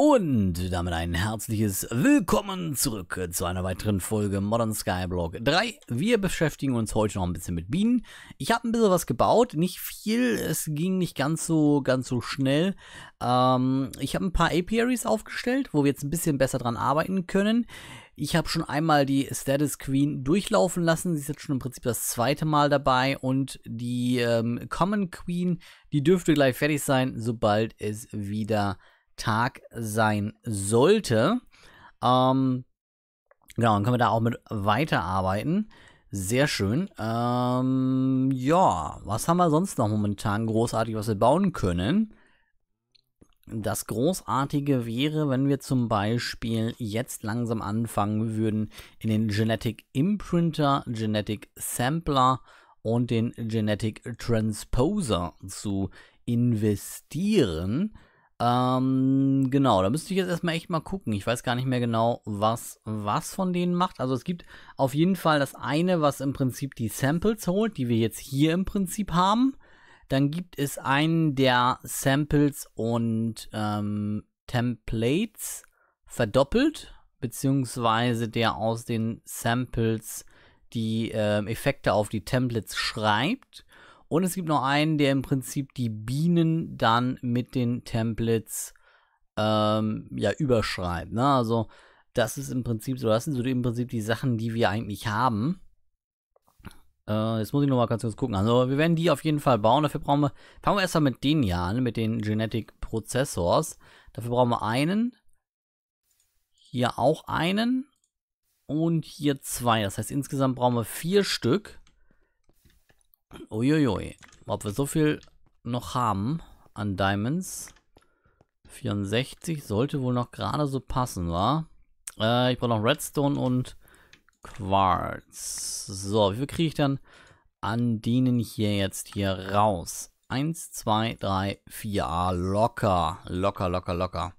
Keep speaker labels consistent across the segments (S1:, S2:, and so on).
S1: Und damit ein herzliches Willkommen zurück zu einer weiteren Folge Modern Skyblock 3. Wir beschäftigen uns heute noch ein bisschen mit Bienen. Ich habe ein bisschen was gebaut, nicht viel, es ging nicht ganz so, ganz so schnell. Ähm, ich habe ein paar Apiaries aufgestellt, wo wir jetzt ein bisschen besser dran arbeiten können. Ich habe schon einmal die Status Queen durchlaufen lassen. Sie ist jetzt schon im Prinzip das zweite Mal dabei. Und die ähm, Common Queen, die dürfte gleich fertig sein, sobald es wieder Tag sein sollte. Ähm, genau, dann können wir da auch mit weiterarbeiten. Sehr schön. Ähm, ja, was haben wir sonst noch momentan großartig, was wir bauen können? Das Großartige wäre, wenn wir zum Beispiel jetzt langsam anfangen würden, in den Genetic Imprinter, Genetic Sampler und den Genetic Transposer zu investieren. Ähm, genau, da müsste ich jetzt erstmal echt mal gucken. Ich weiß gar nicht mehr genau, was was von denen macht. Also es gibt auf jeden Fall das eine, was im Prinzip die Samples holt, die wir jetzt hier im Prinzip haben. Dann gibt es einen, der Samples und ähm, Templates verdoppelt, beziehungsweise der aus den Samples die äh, Effekte auf die Templates schreibt. Und es gibt noch einen, der im Prinzip die Bienen dann mit den Templates ähm, ja, überschreibt. Ne? Also das ist im Prinzip so, das sind so im Prinzip die Sachen, die wir eigentlich haben. Äh, jetzt muss ich nochmal ganz kurz gucken. Also wir werden die auf jeden Fall bauen. Dafür brauchen wir, fangen wir erstmal mit denen hier an, mit den Genetic Prozessors. Dafür brauchen wir einen. Hier auch einen. Und hier zwei. Das heißt, insgesamt brauchen wir vier Stück. Uiuiui. Ob wir so viel noch haben an Diamonds. 64 sollte wohl noch gerade so passen, wa? Äh, ich brauche noch Redstone und Quarz. So, wie viel kriege ich dann an denen hier jetzt hier raus? 1, 2, 3, 4. Ah, locker. Locker, locker, locker.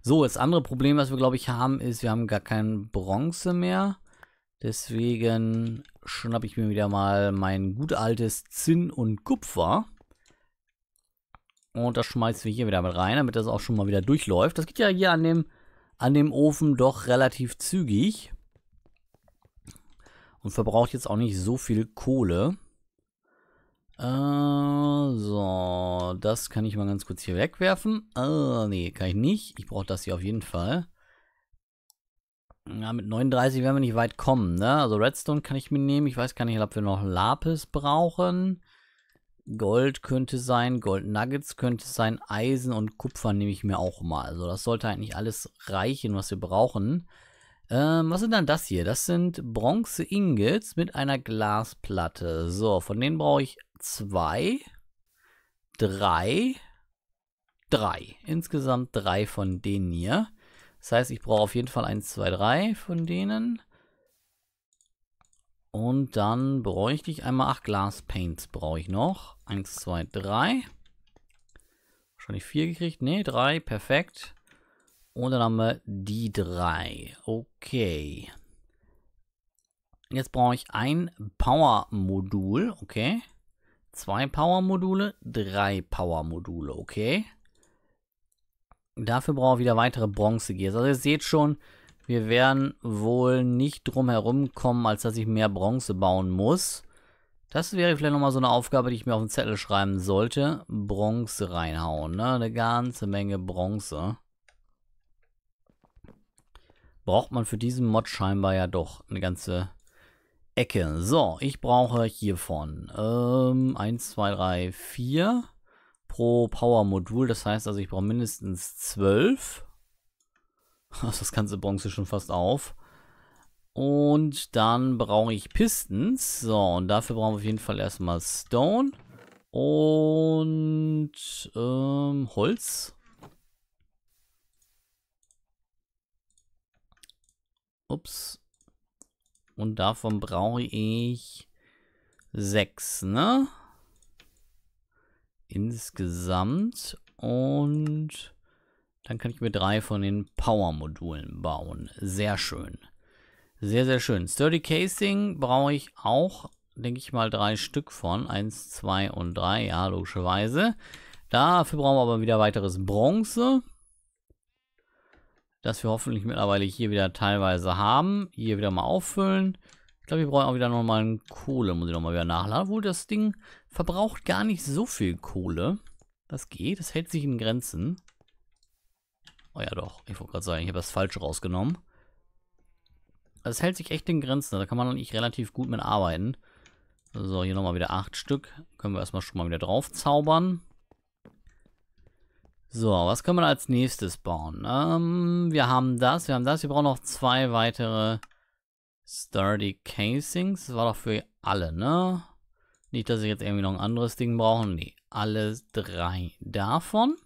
S1: So, das andere Problem, was wir, glaube ich, haben, ist, wir haben gar keinen Bronze mehr. Deswegen schnappe ich mir wieder mal mein gut altes Zinn und Kupfer. Und das schmeißen wir hier wieder mit rein, damit das auch schon mal wieder durchläuft. Das geht ja hier an dem, an dem Ofen doch relativ zügig. Und verbraucht jetzt auch nicht so viel Kohle. Äh, so, das kann ich mal ganz kurz hier wegwerfen. Äh, nee, kann ich nicht. Ich brauche das hier auf jeden Fall. Ja, mit 39 werden wir nicht weit kommen, ne? Also Redstone kann ich mir nehmen. Ich weiß gar nicht, ob wir noch Lapis brauchen. Gold könnte sein, Gold Nuggets könnte sein, Eisen und Kupfer nehme ich mir auch mal. Also das sollte eigentlich alles reichen, was wir brauchen. Ähm, was sind dann das hier? Das sind Bronze-Ingots mit einer Glasplatte. So, von denen brauche ich zwei, drei, drei. Insgesamt drei von denen hier. Das heißt, ich brauche auf jeden Fall 1, 2, 3 von denen. Und dann bräuchte ich einmal 8 Glass Paints brauche ich noch. 1, 2, 3. Wahrscheinlich 4 gekriegt. Ne, 3. Perfekt. Und dann haben wir die 3. Okay. Jetzt brauche ich ein Power-Modul. Okay. Zwei Power-Module, drei Power-Module. Okay. Dafür brauchen wir wieder weitere Bronze-Gears. Also ihr seht schon, wir werden wohl nicht drum herum kommen, als dass ich mehr Bronze bauen muss. Das wäre vielleicht nochmal so eine Aufgabe, die ich mir auf den Zettel schreiben sollte. Bronze reinhauen, ne? Eine ganze Menge Bronze. Braucht man für diesen Mod scheinbar ja doch eine ganze Ecke. So, ich brauche hiervon ähm, 1, 2, 3, 4 pro Power-Modul. Das heißt also, ich brauche mindestens 12. Also das ganze Bronze schon fast auf. Und dann brauche ich Pistons. So, und dafür brauchen wir auf jeden Fall erstmal Stone. Und ähm, Holz. Ups. Und davon brauche ich sechs, ne? insgesamt. Und dann kann ich mir drei von den Power-Modulen bauen. Sehr schön. Sehr, sehr schön. Sturdy Casing brauche ich auch, denke ich mal, drei Stück von. Eins, zwei und drei, ja, logischerweise. Dafür brauchen wir aber wieder weiteres Bronze. Das wir hoffentlich mittlerweile hier wieder teilweise haben. Hier wieder mal auffüllen. Ich glaube, wir brauchen auch wieder nochmal einen Kohle, muss ich nochmal wieder nachladen. Wohl das Ding Verbraucht gar nicht so viel Kohle. Das geht, das hält sich in Grenzen. Oh ja doch, ich wollte gerade sagen, ich habe das falsch rausgenommen. Also es hält sich echt in Grenzen, da kann man eigentlich relativ gut mit arbeiten. So, hier nochmal wieder 8 Stück. Können wir erstmal schon mal wieder drauf zaubern. So, was können wir als nächstes bauen? Ähm, wir haben das, wir haben das. Wir brauchen noch zwei weitere Sturdy Casings. Das war doch für alle, ne? Nicht, dass ich jetzt irgendwie noch ein anderes Ding brauche. Nee, alle drei davon.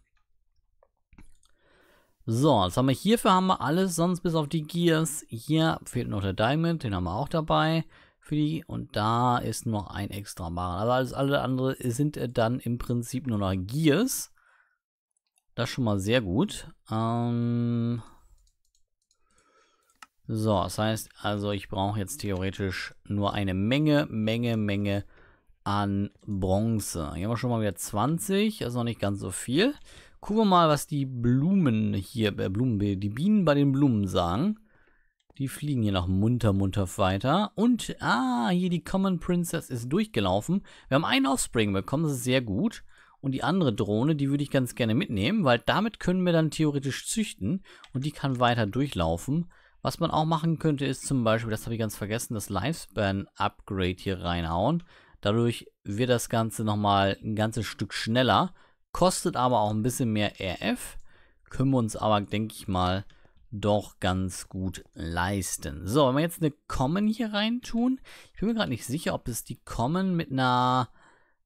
S1: So, jetzt haben wir hierfür haben wir alles, sonst bis auf die Gears. Hier fehlt noch der Diamond, den haben wir auch dabei für die. Und da ist noch ein extra Barren. Aber also alles alle andere sind äh, dann im Prinzip nur noch Gears. Das ist schon mal sehr gut. Ähm so, das heißt also, ich brauche jetzt theoretisch nur eine Menge, Menge, Menge an Bronze. Hier haben wir schon mal wieder 20, also noch nicht ganz so viel. Gucken wir mal, was die Blumen hier, äh, Blumen, die Bienen bei den Blumen sagen. Die fliegen hier noch munter, munter weiter. Und, ah, hier die Common Princess ist durchgelaufen. Wir haben einen Offspring bekommen, das ist sehr gut. Und die andere Drohne, die würde ich ganz gerne mitnehmen, weil damit können wir dann theoretisch züchten. Und die kann weiter durchlaufen. Was man auch machen könnte, ist zum Beispiel, das habe ich ganz vergessen, das Lifespan-Upgrade hier reinhauen. Dadurch wird das Ganze nochmal ein ganzes Stück schneller, kostet aber auch ein bisschen mehr RF, können wir uns aber, denke ich mal, doch ganz gut leisten. So, wenn wir jetzt eine Common hier reintun, ich bin mir gerade nicht sicher, ob es die Common mit einer,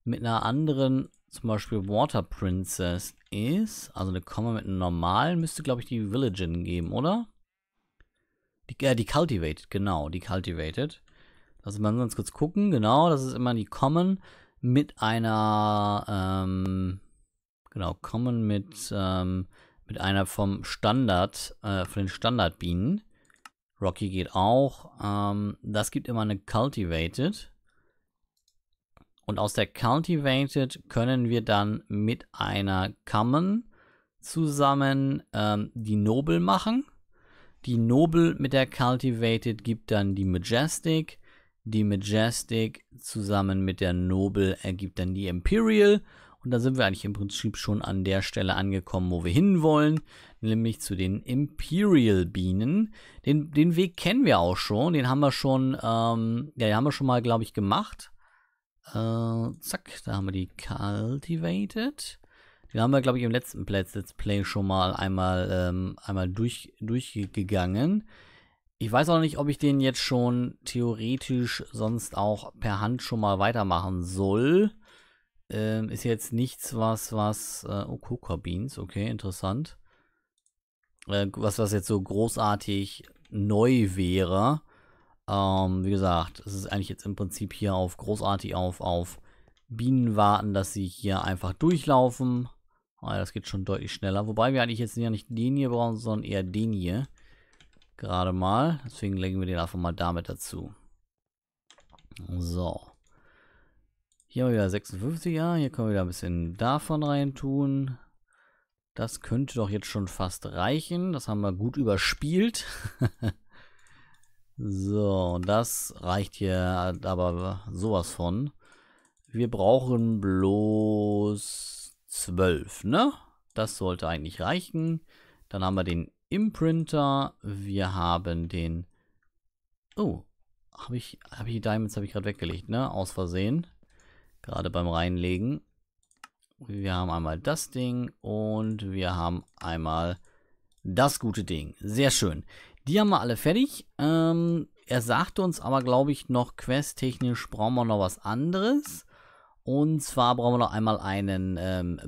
S1: mit einer anderen, zum Beispiel Water Princess ist, also eine Common mit einem normalen, müsste, glaube ich, die Villagen geben, oder? Die, äh, die Cultivated, genau, die Cultivated. Also man ganz kurz gucken, genau, das ist immer die Common mit einer, ähm, genau, Common mit, ähm, mit einer vom Standard, äh, von den Standardbienen. Rocky geht auch. Ähm, das gibt immer eine Cultivated. Und aus der Cultivated können wir dann mit einer Common zusammen ähm, die Noble machen. Die Noble mit der Cultivated gibt dann die Majestic die Majestic zusammen mit der Noble ergibt dann die Imperial. Und da sind wir eigentlich im Prinzip schon an der Stelle angekommen, wo wir hinwollen, nämlich zu den Imperial Bienen. Den, den Weg kennen wir auch schon, den haben wir schon, ähm, ja, den haben wir schon mal, glaube ich, gemacht. Äh, zack, da haben wir die Cultivated. Den haben wir, glaube ich, im letzten Let's Play schon mal einmal, ähm, einmal durch, durchgegangen. Ich weiß auch nicht, ob ich den jetzt schon theoretisch sonst auch per Hand schon mal weitermachen soll. Ähm, ist jetzt nichts, was, was, äh, oh, Coca Beans, okay, interessant. Äh, was, was jetzt so großartig neu wäre. Ähm, wie gesagt, es ist eigentlich jetzt im Prinzip hier auf großartig auf, auf Bienen warten, dass sie hier einfach durchlaufen. Ah, das geht schon deutlich schneller. Wobei wir eigentlich jetzt ja nicht den hier brauchen, sondern eher den hier. Gerade mal. Deswegen legen wir den einfach mal damit dazu. So. Hier haben wir wieder 56 ja. Hier können wir wieder ein bisschen davon rein tun. Das könnte doch jetzt schon fast reichen. Das haben wir gut überspielt. so, das reicht hier aber sowas von. Wir brauchen bloß 12, ne? Das sollte eigentlich reichen. Dann haben wir den Imprinter, wir haben den... Oh, habe ich, hab ich die Diamonds habe ich gerade weggelegt, ne? Aus Versehen. Gerade beim Reinlegen. Wir haben einmal das Ding und wir haben einmal das gute Ding. Sehr schön. Die haben wir alle fertig. Ähm, er sagte uns aber, glaube ich, noch questtechnisch brauchen wir noch was anderes. Und zwar brauchen wir noch einmal einen, ähm,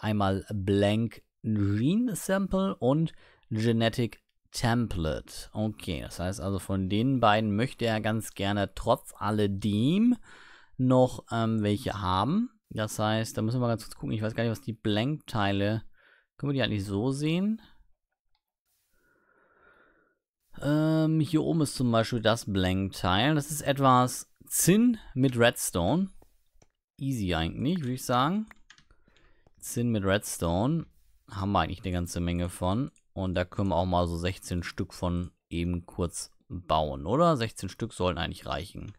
S1: einmal Blank Gene Sample und Genetic Template. Okay, das heißt also von den beiden möchte er ganz gerne trotz alledem noch ähm, welche haben. Das heißt, da müssen wir ganz kurz gucken. Ich weiß gar nicht, was die Blank-Teile. Können wir die eigentlich so sehen? Ähm, hier oben ist zum Beispiel das Blank-Teil. Das ist etwas Zinn mit Redstone. Easy eigentlich, würde ich sagen. Zinn mit Redstone. Haben wir eigentlich eine ganze Menge von. Und da können wir auch mal so 16 Stück von eben kurz bauen, oder? 16 Stück sollen eigentlich reichen.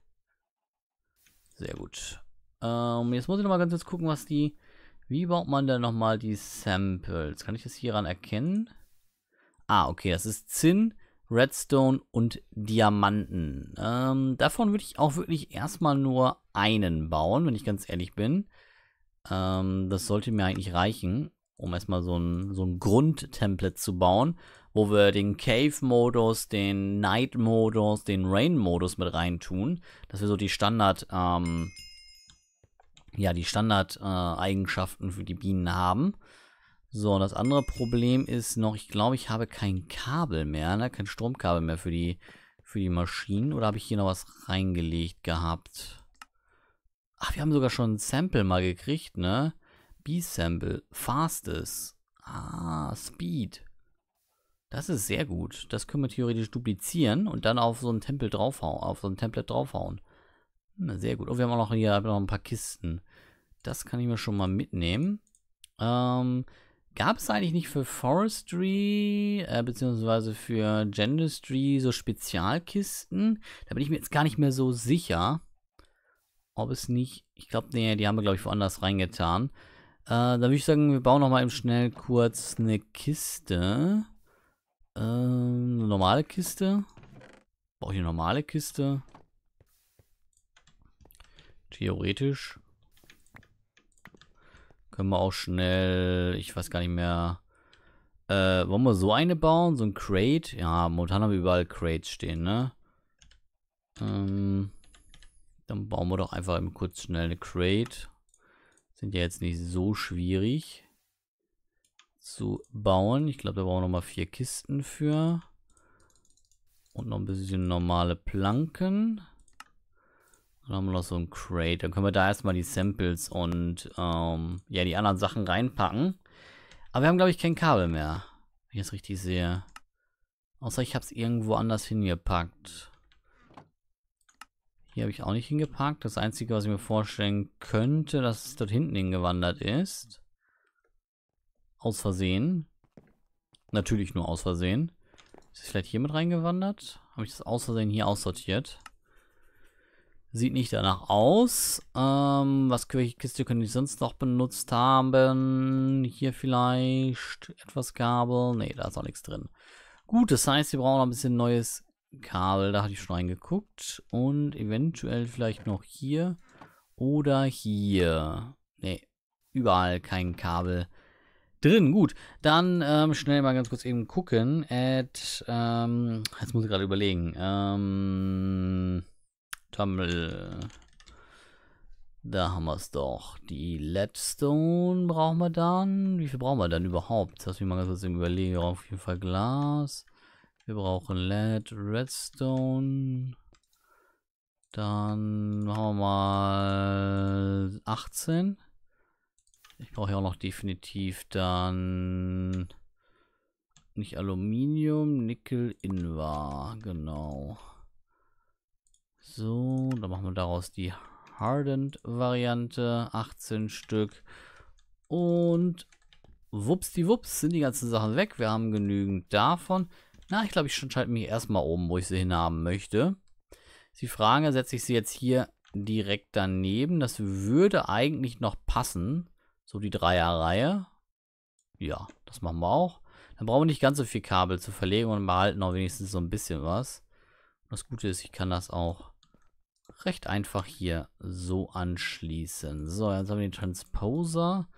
S1: Sehr gut. Ähm, jetzt muss ich nochmal ganz kurz gucken, was die... Wie baut man denn nochmal die Samples? Kann ich das hieran erkennen? Ah, okay, das ist Zinn, Redstone und Diamanten. Ähm, davon würde ich auch wirklich erstmal nur einen bauen, wenn ich ganz ehrlich bin. Ähm, das sollte mir eigentlich reichen um erstmal so ein, so ein Grundtemplate zu bauen, wo wir den Cave-Modus, den Night-Modus, den Rain-Modus mit reintun, dass wir so die Standard, ähm, ja, die Standard-Eigenschaften äh, für die Bienen haben. So, und das andere Problem ist noch, ich glaube, ich habe kein Kabel mehr, ne? kein Stromkabel mehr für die, für die Maschinen. Oder habe ich hier noch was reingelegt gehabt? Ach, wir haben sogar schon ein Sample mal gekriegt, ne? B-Sample. Fastest. Ah, Speed. Das ist sehr gut. Das können wir theoretisch duplizieren und dann auf so ein Tempel draufhauen, auf so ein Template draufhauen. Hm, sehr gut. Oh, wir haben auch noch hier noch ein paar Kisten. Das kann ich mir schon mal mitnehmen. Ähm, gab es eigentlich nicht für Forestry, äh, beziehungsweise für Gendistry so Spezialkisten? Da bin ich mir jetzt gar nicht mehr so sicher, ob es nicht, ich glaube, nee, die haben wir, glaube ich, woanders reingetan. Äh, da würde ich sagen, wir bauen nochmal eben schnell kurz eine Kiste. Ähm, eine normale Kiste. Brauche ich eine normale Kiste? Theoretisch. Können wir auch schnell, ich weiß gar nicht mehr. Äh, wollen wir so eine bauen? So ein Crate? Ja, momentan haben wir überall Crates stehen, ne? Ähm, dann bauen wir doch einfach eben kurz schnell eine Crate. Sind ja jetzt nicht so schwierig zu bauen. Ich glaube, da brauchen wir nochmal vier Kisten für. Und noch ein bisschen normale Planken. Dann haben wir noch so ein Crate. Dann können wir da erstmal die Samples und ähm, ja, die anderen Sachen reinpacken. Aber wir haben, glaube ich, kein Kabel mehr. Wenn ich das richtig sehe. Außer ich habe es irgendwo anders hingepackt. Hier habe ich auch nicht hingepackt. Das Einzige, was ich mir vorstellen könnte, dass es dort hinten hingewandert ist. Aus Versehen. Natürlich nur aus Versehen. Ist es vielleicht hier mit reingewandert? Habe ich das aus Versehen hier aussortiert? Sieht nicht danach aus. Ähm, was welche Kiste könnte ich sonst noch benutzt haben? Hier vielleicht etwas Gabel. Ne, da ist auch nichts drin. Gut, das heißt, wir brauchen noch ein bisschen neues Kabel, da hatte ich schon reingeguckt. Und eventuell vielleicht noch hier oder hier. Ne, überall kein Kabel drin. Gut, dann ähm, schnell mal ganz kurz eben gucken. At, ähm, jetzt muss ich gerade überlegen. Ähm, Tumble. Da haben wir es doch. Die Leadstone brauchen wir dann. Wie viel brauchen wir dann überhaupt? Lass mich mal ganz kurz eben überlegen. Auf jeden Fall Glas. Wir brauchen Lead, Redstone. Dann machen wir mal 18. Ich brauche ja auch noch definitiv dann nicht Aluminium, Nickel, Invar. Genau. So, dann machen wir daraus die Hardened Variante. 18 Stück. Und wups die wups sind die ganzen Sachen weg. Wir haben genügend davon. Na, ich glaube, ich schalte mich erstmal um, wo ich sie hinhaben möchte. Die Frage, setze ich sie jetzt hier direkt daneben. Das würde eigentlich noch passen. So die Dreierreihe. Ja, das machen wir auch. Dann brauchen wir nicht ganz so viel Kabel zu verlegen und behalten auch wenigstens so ein bisschen was. das Gute ist, ich kann das auch recht einfach hier so anschließen. So, jetzt haben wir den Transposer.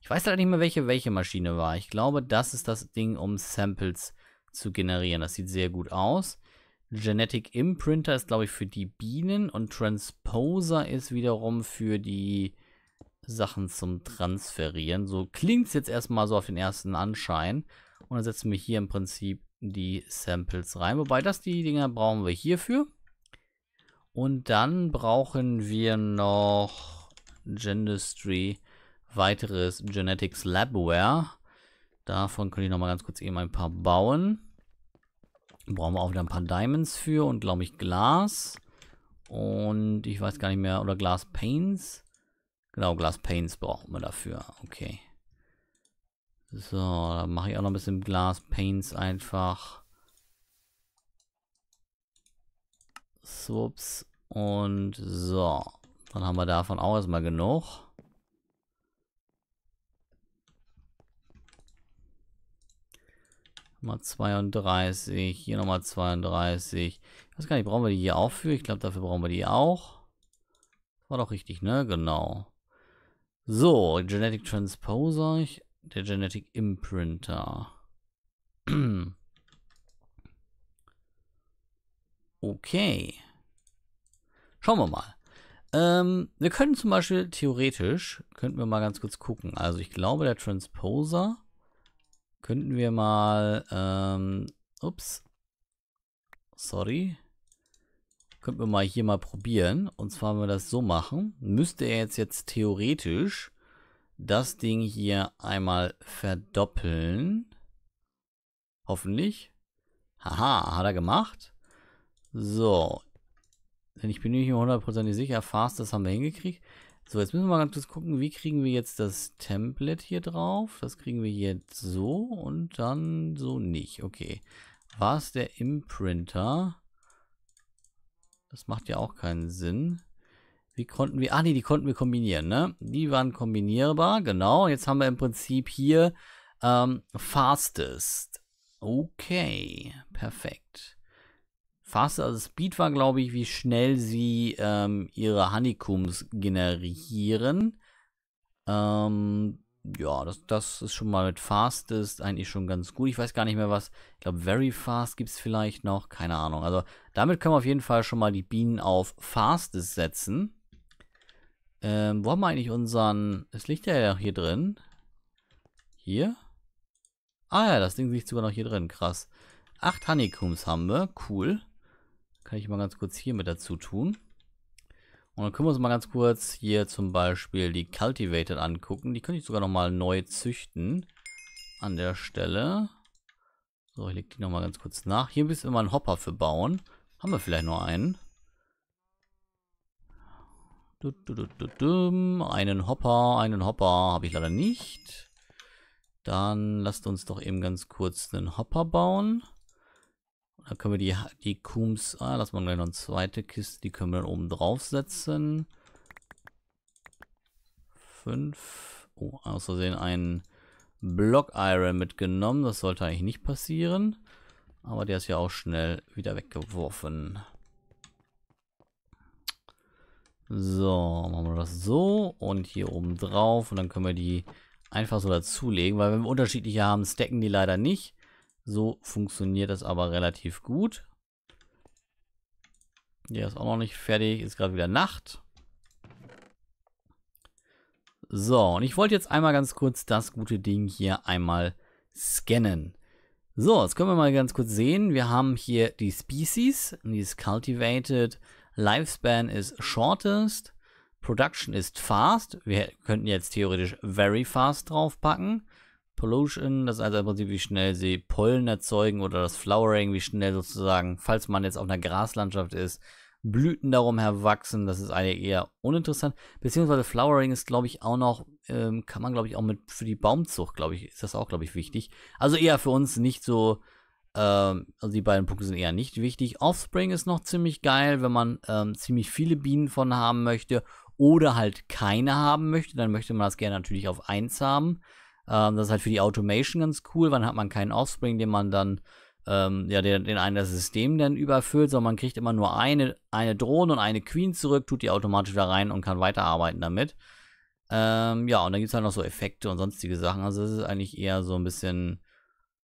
S1: Ich weiß leider nicht mehr, welche welche Maschine war. Ich glaube, das ist das Ding, um Samples zu zu generieren. Das sieht sehr gut aus. Genetic Imprinter ist, glaube ich, für die Bienen und Transposer ist wiederum für die Sachen zum Transferieren. So klingt es jetzt erstmal so auf den ersten Anschein. Und dann setzen wir hier im Prinzip die Samples rein. Wobei das die Dinger brauchen wir hierfür. Und dann brauchen wir noch Gendistry, weiteres Genetics Labware. Davon könnte ich noch mal ganz kurz eben ein paar bauen. Brauchen wir auch wieder ein paar Diamonds für und glaube ich Glas. Und ich weiß gar nicht mehr, oder Glas Paints. Genau, Glas Paints brauchen wir dafür. Okay. So, dann mache ich auch noch ein bisschen Glas Paints einfach. Swups. Und so. Dann haben wir davon auch erstmal genug. Mal 32, hier nochmal 32. Ich weiß gar nicht, brauchen wir die hier auch für? Ich glaube, dafür brauchen wir die auch. War doch richtig, ne? Genau. So, Genetic Transposer, der Genetic Imprinter. Okay. Schauen wir mal. Ähm, wir können zum Beispiel theoretisch, könnten wir mal ganz kurz gucken. Also ich glaube, der Transposer könnten wir mal, ähm, ups, sorry, könnten wir mal hier mal probieren. Und zwar, wenn wir das so machen, müsste er jetzt, jetzt theoretisch das Ding hier einmal verdoppeln. Hoffentlich. Haha, hat er gemacht. So. Denn ich bin mir nicht hundertprozentig sicher, fast, das haben wir hingekriegt. So, jetzt müssen wir mal ganz kurz gucken, wie kriegen wir jetzt das Template hier drauf. Das kriegen wir jetzt so und dann so nicht. Okay. War es der Imprinter? Das macht ja auch keinen Sinn. Wie konnten wir... Ah, nee, die konnten wir kombinieren, ne? Die waren kombinierbar, genau. Jetzt haben wir im Prinzip hier ähm, Fastest. Okay, perfekt. Fast also Speed war, glaube ich, wie schnell sie ähm, ihre Honeycombs generieren. Ähm, ja, das, das ist schon mal mit Fastest eigentlich schon ganz gut. Ich weiß gar nicht mehr was. Ich glaube, Very Fast gibt es vielleicht noch. Keine Ahnung. Also damit können wir auf jeden Fall schon mal die Bienen auf Fastest setzen. Ähm, wo haben wir eigentlich unseren... Es liegt ja hier drin. Hier? Ah ja, das Ding liegt sogar noch hier drin. Krass. Acht Honeycombs haben wir. Cool. Kann ich mal ganz kurz hier mit dazu tun. Und dann können wir uns mal ganz kurz hier zum Beispiel die Cultivated angucken. Die könnte ich sogar nochmal neu züchten. An der Stelle. So, ich lege die nochmal ganz kurz nach. Hier müssen wir mal einen Hopper für bauen. Haben wir vielleicht noch einen? Du, du, du, einen Hopper, einen Hopper habe ich leider nicht. Dann lasst uns doch eben ganz kurz einen Hopper bauen. Dann können wir die, die Cooms, ah, lass mal gleich noch eine zweite Kiste, die können wir dann oben draufsetzen. Fünf. Oh, aus Versehen einen Block Iron mitgenommen. Das sollte eigentlich nicht passieren. Aber der ist ja auch schnell wieder weggeworfen. So, machen wir das so und hier oben drauf und dann können wir die einfach so dazulegen, weil wenn wir unterschiedliche haben, stacken die leider nicht. So funktioniert das aber relativ gut. Der ist auch noch nicht fertig. Ist gerade wieder Nacht. So, und ich wollte jetzt einmal ganz kurz das gute Ding hier einmal scannen. So, jetzt können wir mal ganz kurz sehen. Wir haben hier die Species. Die ist cultivated. Lifespan ist shortest. Production ist fast. Wir könnten jetzt theoretisch very fast draufpacken. Pollution, das ist also im Prinzip, wie schnell sie Pollen erzeugen oder das Flowering, wie schnell sozusagen, falls man jetzt auf einer Graslandschaft ist, Blüten darum herwachsen. Das ist eigentlich eher uninteressant. Beziehungsweise Flowering ist, glaube ich, auch noch, ähm, kann man, glaube ich, auch mit für die Baumzucht, glaube ich, ist das auch, glaube ich, wichtig. Also eher für uns nicht so, ähm, also die beiden Punkte sind eher nicht wichtig. Offspring ist noch ziemlich geil, wenn man ähm, ziemlich viele Bienen von haben möchte oder halt keine haben möchte, dann möchte man das gerne natürlich auf 1 haben. Ähm, das ist halt für die Automation ganz cool. Wann hat man keinen Offspring, den man dann, ähm, ja, den, den einen das System dann überfüllt, sondern man kriegt immer nur eine, eine Drohne und eine Queen zurück, tut die automatisch da rein und kann weiterarbeiten damit. Ähm, ja, und dann gibt es halt noch so Effekte und sonstige Sachen. Also, das ist eigentlich eher so ein bisschen,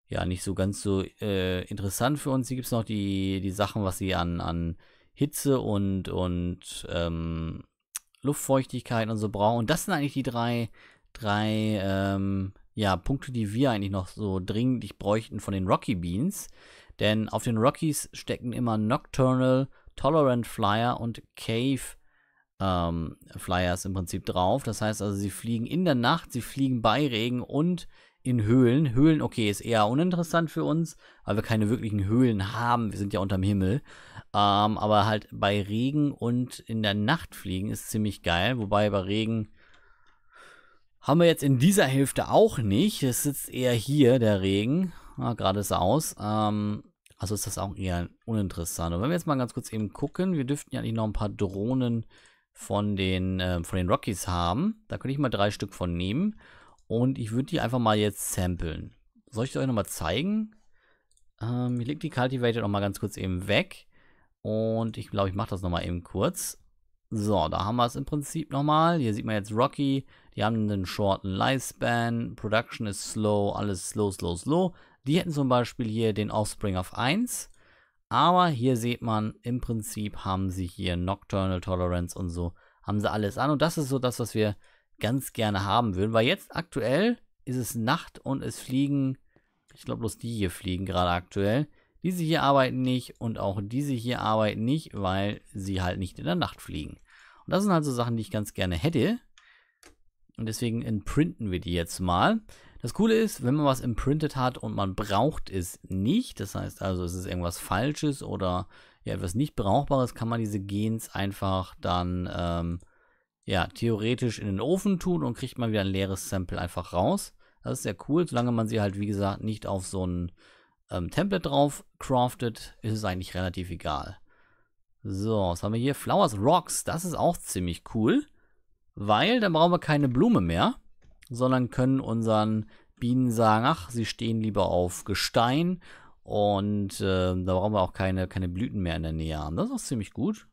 S1: ja, nicht so ganz so äh, interessant für uns. Hier gibt es noch die, die Sachen, was sie an, an Hitze und, und ähm, Luftfeuchtigkeit und so brauchen. Und das sind eigentlich die drei drei ähm, ja, Punkte, die wir eigentlich noch so dringend bräuchten von den Rocky Beans. Denn auf den Rockies stecken immer Nocturnal, Tolerant Flyer und Cave ähm, Flyers im Prinzip drauf. Das heißt also, sie fliegen in der Nacht, sie fliegen bei Regen und in Höhlen. Höhlen, okay, ist eher uninteressant für uns, weil wir keine wirklichen Höhlen haben. Wir sind ja unterm Himmel. Ähm, aber halt bei Regen und in der Nacht fliegen ist ziemlich geil. Wobei bei Regen haben wir jetzt in dieser Hälfte auch nicht. Es sitzt eher hier, der Regen. Ah, Gerade ist er aus. Ähm, also ist das auch eher uninteressant. Und wenn wir jetzt mal ganz kurz eben gucken, wir dürften ja eigentlich noch ein paar Drohnen von den, äh, von den Rockies haben. Da könnte ich mal drei Stück von nehmen. Und ich würde die einfach mal jetzt samplen. Soll ich das euch nochmal zeigen? Ähm, ich lege die Cultivator nochmal ganz kurz eben weg. Und ich glaube, ich mache das nochmal eben kurz. So, da haben wir es im Prinzip nochmal. Hier sieht man jetzt Rocky. Die haben einen shorten Lifespan. Production ist slow. Alles slow, slow, slow. Die hätten zum Beispiel hier den Offspring auf 1. Aber hier sieht man, im Prinzip haben sie hier Nocturnal Tolerance und so. Haben sie alles an. Und das ist so das, was wir ganz gerne haben würden. Weil jetzt aktuell ist es Nacht und es fliegen, ich glaube bloß die hier fliegen gerade aktuell. Diese hier arbeiten nicht und auch diese hier arbeiten nicht, weil sie halt nicht in der Nacht fliegen. Und das sind also halt Sachen, die ich ganz gerne hätte. Und deswegen imprinten wir die jetzt mal. Das Coole ist, wenn man was imprintet hat und man braucht es nicht, das heißt also, es ist irgendwas Falsches oder ja, etwas nicht Brauchbares, kann man diese Gens einfach dann ähm, ja, theoretisch in den Ofen tun und kriegt man wieder ein leeres Sample einfach raus. Das ist sehr cool, solange man sie halt, wie gesagt, nicht auf so einen ähm, Template drauf craftet, ist es eigentlich relativ egal. So, was haben wir hier? Flowers Rocks. Das ist auch ziemlich cool, weil dann brauchen wir keine Blume mehr, sondern können unseren Bienen sagen, ach, sie stehen lieber auf Gestein und äh, da brauchen wir auch keine, keine Blüten mehr in der Nähe haben. Das ist auch ziemlich gut.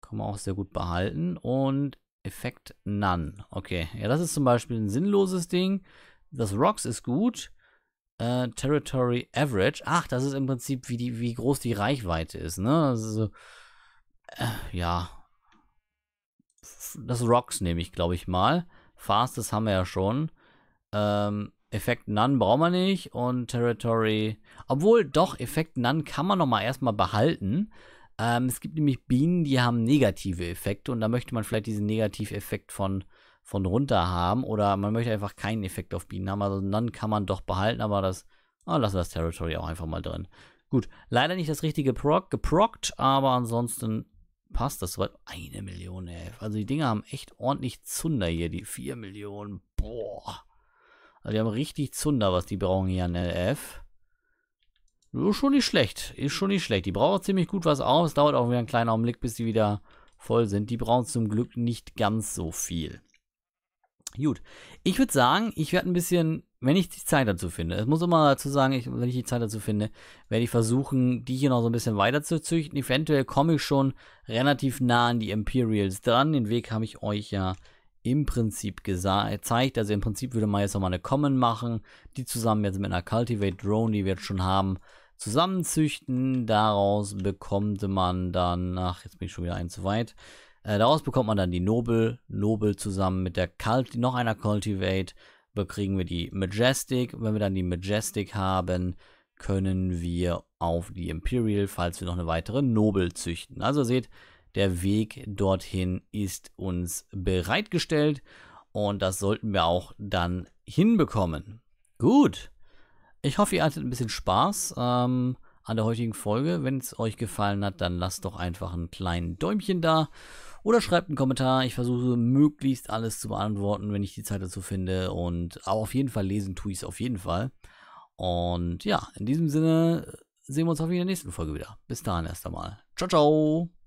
S1: Kann man auch sehr gut behalten. Und Effekt None. Okay, ja, das ist zum Beispiel ein sinnloses Ding. Das Rocks ist gut. Äh, Territory Average. Ach, das ist im Prinzip, wie, die, wie groß die Reichweite ist, ne? Ist äh, ja. Das Rocks nehme ich, glaube ich, mal. Fastest haben wir ja schon. Ähm, Effekt None brauchen wir nicht und Territory. Obwohl, doch, Effekt None kann man nochmal erstmal behalten. Ähm, es gibt nämlich Bienen, die haben negative Effekte und da möchte man vielleicht diesen Negativeffekt von von runter haben oder man möchte einfach keinen Effekt auf Bienen haben. Also dann kann man doch behalten, aber das, ah, lassen wir das Territory auch einfach mal drin. Gut, leider nicht das richtige Proc, geprockt, aber ansonsten passt das soweit. Eine Million, ey. Also die Dinger haben echt ordentlich Zunder hier, die 4 Millionen. Boah. Also die haben richtig Zunder, was die brauchen hier an LF. Ist schon nicht schlecht. Ist schon nicht schlecht. Die brauchen ziemlich gut was aus. Dauert auch wieder einen kleinen Augenblick, bis sie wieder voll sind. Die brauchen zum Glück nicht ganz so viel. Gut. Ich würde sagen, ich werde ein bisschen, wenn ich die Zeit dazu finde, es muss immer dazu sagen, ich, wenn ich die Zeit dazu finde, werde ich versuchen, die hier noch so ein bisschen weiter zu züchten. Eventuell komme ich schon relativ nah an die Imperials dran. Den Weg habe ich euch ja im Prinzip gezeigt. Also im Prinzip würde man jetzt nochmal eine Common machen, die zusammen jetzt mit einer Cultivate Drone, die wir jetzt schon haben, zusammenzüchten. Daraus bekommt man dann, ach, jetzt bin ich schon wieder ein zu weit. Äh, daraus bekommt man dann die Nobel. Nobel zusammen mit der Cult, noch einer Cultivate bekriegen wir die Majestic. Wenn wir dann die Majestic haben, können wir auf die Imperial, falls wir noch eine weitere Nobel züchten. Also seht, der Weg dorthin ist uns bereitgestellt und das sollten wir auch dann hinbekommen. Gut. Ich hoffe, ihr hattet ein bisschen Spaß ähm, an der heutigen Folge. Wenn es euch gefallen hat, dann lasst doch einfach einen kleinen Däumchen da oder schreibt einen Kommentar. Ich versuche möglichst alles zu beantworten, wenn ich die Zeit dazu finde. Und aber auf jeden Fall lesen tue ich es auf jeden Fall. Und ja, in diesem Sinne sehen wir uns hoffentlich in der nächsten Folge wieder. Bis dahin erst einmal. Ciao, ciao.